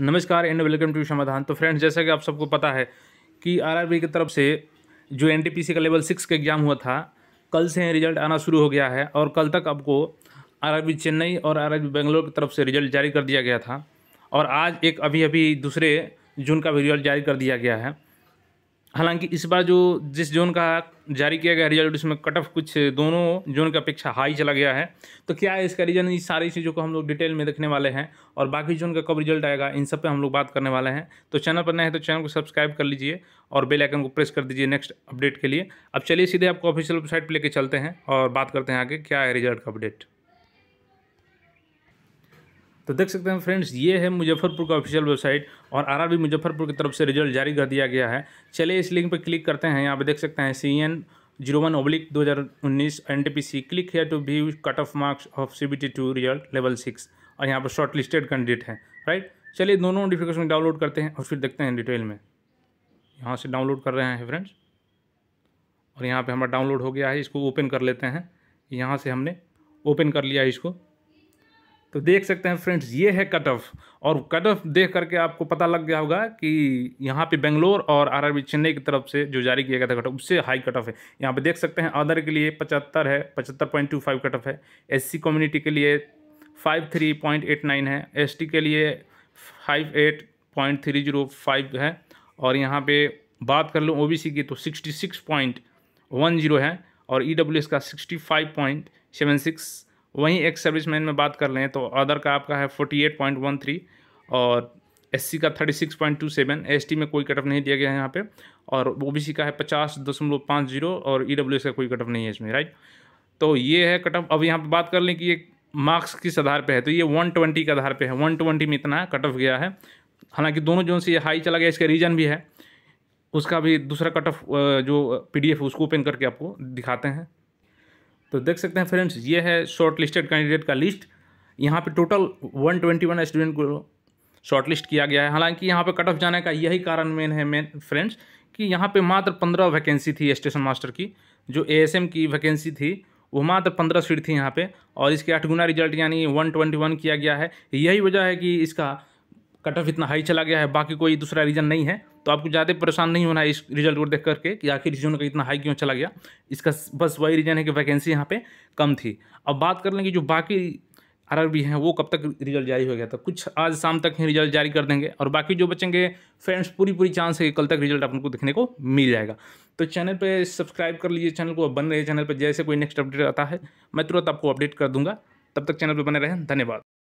नमस्कार and welcome to समाधान तो फ्रेंड्स जैसा कि आप सबको पता है कि आरआरबी की तरफ से जो एनटीपीसी का लेवल सिक्स का एग्ज़ाम हुआ था कल से रिजल्ट आना शुरू हो गया है और कल तक आपको आरआरबी चेन्नई और आरआरबी बेंगलोर की तरफ से रिजल्ट जारी कर दिया गया था और आज एक अभी अभी दूसरे जून का भी रिजल्ट जारी कर दिया गया है हालांकि इस बार जो जिस जोन का जारी किया गया रिजल्ट उसमें कट ऑफ कुछ दोनों जोन की अपेक्षा हाई चला गया है तो क्या है इसका रीज़न इस सारी चीज़ों को हम लोग डिटेल में देखने वाले हैं और बाकी जोन का कब रिजल्ट आएगा इन सब पे हम लोग बात करने वाले हैं तो चैनल पर नए हैं तो चैनल को सब्सक्राइब कर लीजिए और बेलाइकन को प्रेस कर दीजिए नेक्स्ट अपडेट के लिए अब चलिए सीधे आपको ऑफिशियल वेबसाइट पर लेकर चलते हैं और बात करते हैं आगे क्या है रिजल्ट का अपडेट तो देख सकते हैं फ्रेंड्स ये है मुजफ्फरपुर का ऑफिशियल वेबसाइट और आरआरबी मुजफ्फरपुर की तरफ से रिजल्ट जारी कर दिया गया है चलिए इस लिंक पर क्लिक करते हैं यहाँ पे देख सकते हैं C N zero one oblique दो हज़ार उन्नीस N T P C click है to view cut off marks of C B T two result level six और यहाँ पर शॉर्ट लिस्टेड कैंडिडेट है राइट चलिए दोनों नोटिफिकेशन डाउनलोड करते हैं और फिर देखते हैं डिटेल में यहाँ से डाउनलोड कर रहे हैं फ्रेंड्स और यहाँ पे हमारा डाउनलोड हो गया है इसको ओपन कर लेते हैं यहाँ से हमने ओपन कर लिया है इसको तो देख सकते हैं फ्रेंड्स ये है कट ऑफ और कट ऑफ देख करके आपको पता लग गया होगा कि यहाँ पे बेंगलोर और आरआरबी चेन्नई की तरफ से जो जारी किया गया था कट ऑफ उससे हाई कट ऑफ है यहाँ पे देख सकते हैं अदर के लिए पचहत्तर है पचहत्तर point two five cut off है एससी कम्युनिटी के लिए five three point eight nine है टी के लिए five eight point three zero five है और यहाँ पर बात कर लूँ सी की तो sixty six point one zero है और एस e का sixty five point seven six वहीं एक सर्विस मैन में बात कर लें तो अदर का आपका है forty eight point one three और एस सी का thirty six point two seven S T में कोई कटअप नहीं दिया गया है यहाँ पे और ओ बी सी का है पचास दशमलव पाँच जीरो और ई डब्ल्यू एस का कोई कटअप नहीं है इसमें राइट तो ये है कटअप अब यहाँ पर बात कर लें कि ये मार्क्स किस आधार पर है तो ये वन ट्वेंटी के आधार पर है वन ट्वेंटी में इतना कटअप गया है हालांकि दोनों जोन से ये हाई चला गया इसका रीज़न भी है उसका भी दूसरा कट ऑफ जो पी उसको ओपन करके आपको दिखाते हैं तो देख सकते हैं फ्रेंड्स ये है शॉर्ट लिस्टेड कैंडिडेट का लिस्ट यहाँ पे टोटल 121 स्टूडेंट को शॉर्ट लिस्ट किया गया है हालांकि यहाँ पे कट ऑफ जाने का यही कारण मेन है मेन फ्रेंड्स कि यहाँ पे मात्र पंद्रह वैकेंसी थी स्टेशन मास्टर की जो एएसएम की वैकेंसी थी वो मात्र पंद्रह सीट थी यहाँ पे और इसके आठ गुना रिजल्ट यानी वन ट्वेंटी वन किया गया है यही वजह है कि इसका कट ऑफ इतना हाई चला गया है बाकी कोई दूसरा रीज़न नहीं है तो आपको ज़्यादा परेशान नहीं होना है इस रिजल्ट को देख करके कि आखिर रीजन का इतना हाई क्यों चला गया इसका बस वही रीज़न है कि वैकेंसी यहाँ पे कम थी अब बात कर लें कि जो बाकी आर आर बी हैं वो कब तक रिजल्ट जारी हो गया था कुछ आज शाम तक ही रिजल्ट जारी कर देंगे और बाकी जो बचेंगे फ्रेंड्स पूरी पूरी चांस है कि कल तक रिजल्ट को देखने को मिल जाएगा तो चैनल पे सब्सक्राइब कर लीजिए चैनल को बन रहे चैनल पर जैसे कोई नेक्स्ट अपडेट आता है मैं तुरंत आपको अपडेट कर दूँगा तब तक चैनल पर बने रहें धन्यवाद